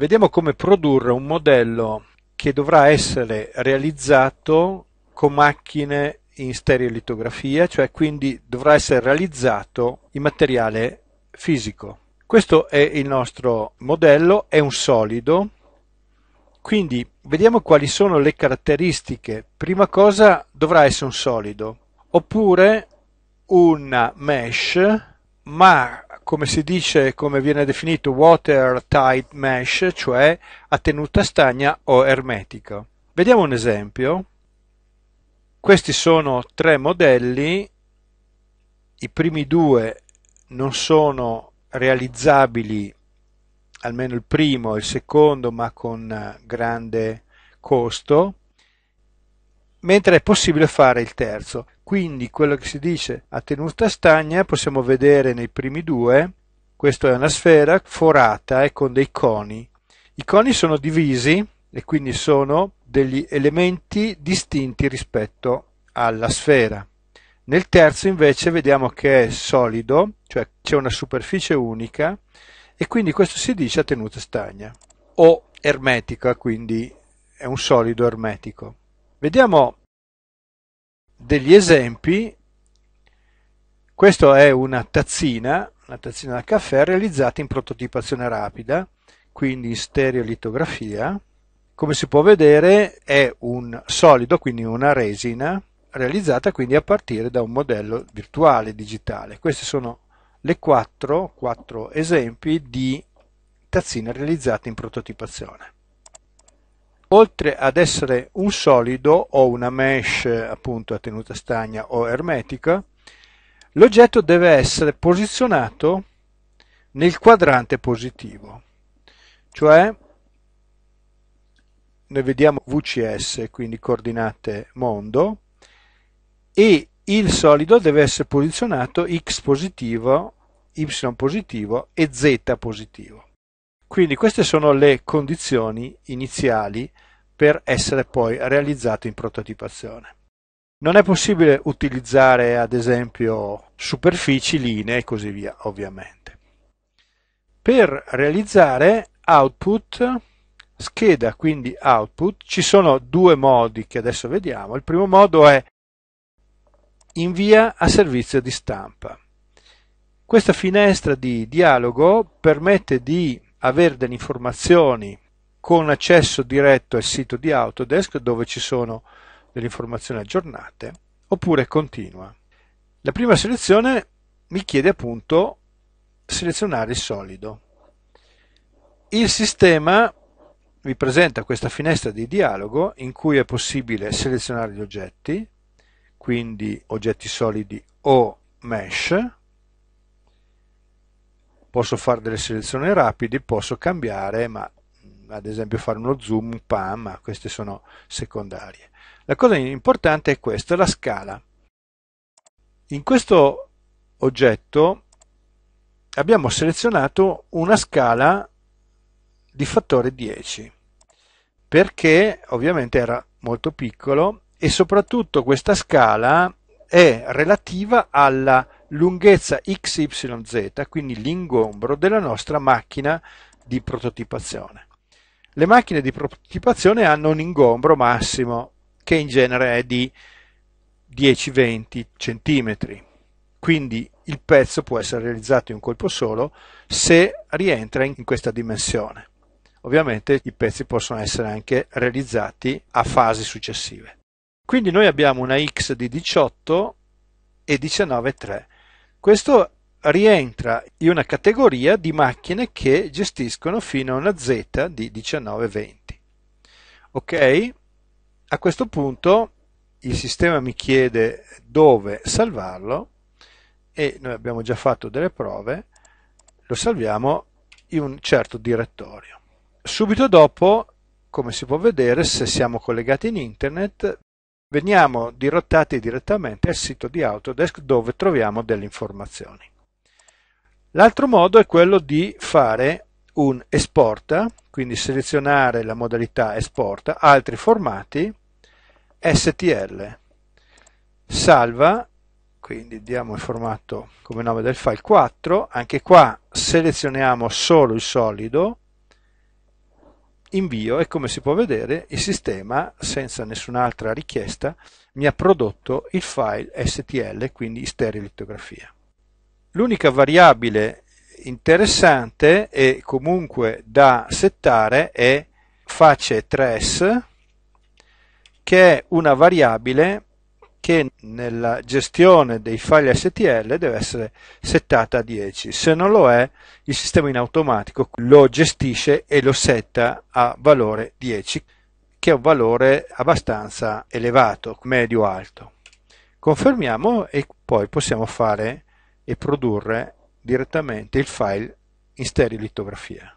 vediamo come produrre un modello che dovrà essere realizzato con macchine in stereolitografia, cioè quindi dovrà essere realizzato in materiale fisico. Questo è il nostro modello, è un solido, quindi vediamo quali sono le caratteristiche. Prima cosa dovrà essere un solido, oppure una mesh, ma come si dice, come viene definito watertight mesh, cioè a tenuta stagna o ermetica. Vediamo un esempio. Questi sono tre modelli, i primi due non sono realizzabili, almeno il primo e il secondo, ma con eh, grande costo, mentre è possibile fare il terzo. Quindi quello che si dice a tenuta stagna possiamo vedere nei primi due, questa è una sfera forata e eh, con dei coni. I coni sono divisi e quindi sono degli elementi distinti rispetto alla sfera. Nel terzo invece vediamo che è solido, cioè c'è una superficie unica e quindi questo si dice a tenuta stagna o ermetica, quindi è un solido ermetico. Vediamo degli esempi. Questa è una tazzina, una tazzina da caffè realizzata in prototipazione rapida, quindi in stereolitografia. Come si può vedere è un solido, quindi una resina, realizzata quindi a partire da un modello virtuale digitale. Questi sono le quattro, quattro esempi di tazzine realizzate in prototipazione oltre ad essere un solido o una mesh appunto a tenuta stagna o ermetica, l'oggetto deve essere posizionato nel quadrante positivo, cioè noi vediamo VCS, quindi coordinate mondo, e il solido deve essere posizionato x positivo, y positivo e z positivo. Quindi queste sono le condizioni iniziali per essere poi realizzato in prototipazione. Non è possibile utilizzare ad esempio superfici, linee e così via, ovviamente. Per realizzare output, scheda quindi output, ci sono due modi che adesso vediamo. Il primo modo è invia a servizio di stampa. Questa finestra di dialogo permette di avere delle informazioni con accesso diretto al sito di Autodesk dove ci sono delle informazioni aggiornate, oppure continua. La prima selezione mi chiede appunto selezionare il solido. Il sistema vi presenta questa finestra di dialogo in cui è possibile selezionare gli oggetti, quindi oggetti solidi o mesh, posso fare delle selezioni rapide, posso cambiare, ma ad esempio fare uno zoom, un PAM, ma queste sono secondarie. La cosa importante è questa, la scala. In questo oggetto abbiamo selezionato una scala di fattore 10 perché ovviamente era molto piccolo e soprattutto questa scala è relativa alla lunghezza XYZ, quindi l'ingombro della nostra macchina di prototipazione. Le macchine di prototipazione hanno un ingombro massimo che in genere è di 10-20 cm, quindi il pezzo può essere realizzato in un colpo solo se rientra in questa dimensione. Ovviamente i pezzi possono essere anche realizzati a fasi successive. Quindi noi abbiamo una X di 18 e 19,3. Questo rientra in una categoria di macchine che gestiscono fino a una Z di 19-20. Ok? A questo punto il sistema mi chiede dove salvarlo e noi abbiamo già fatto delle prove, lo salviamo in un certo direttorio. Subito dopo, come si può vedere, se siamo collegati in internet, veniamo dirottati direttamente al sito di Autodesk dove troviamo delle informazioni. L'altro modo è quello di fare un esporta, quindi selezionare la modalità esporta, altri formati, STL. Salva, quindi diamo il formato come nome del file 4, anche qua selezioniamo solo il solido, invio e come si può vedere il sistema senza nessun'altra richiesta mi ha prodotto il file STL, quindi stereolitografia. L'unica variabile interessante e comunque da settare è face trace che è una variabile che nella gestione dei file STL deve essere settata a 10. Se non lo è, il sistema in automatico lo gestisce e lo setta a valore 10, che è un valore abbastanza elevato, medio-alto. Confermiamo e poi possiamo fare e produrre direttamente il file in stereolitografia.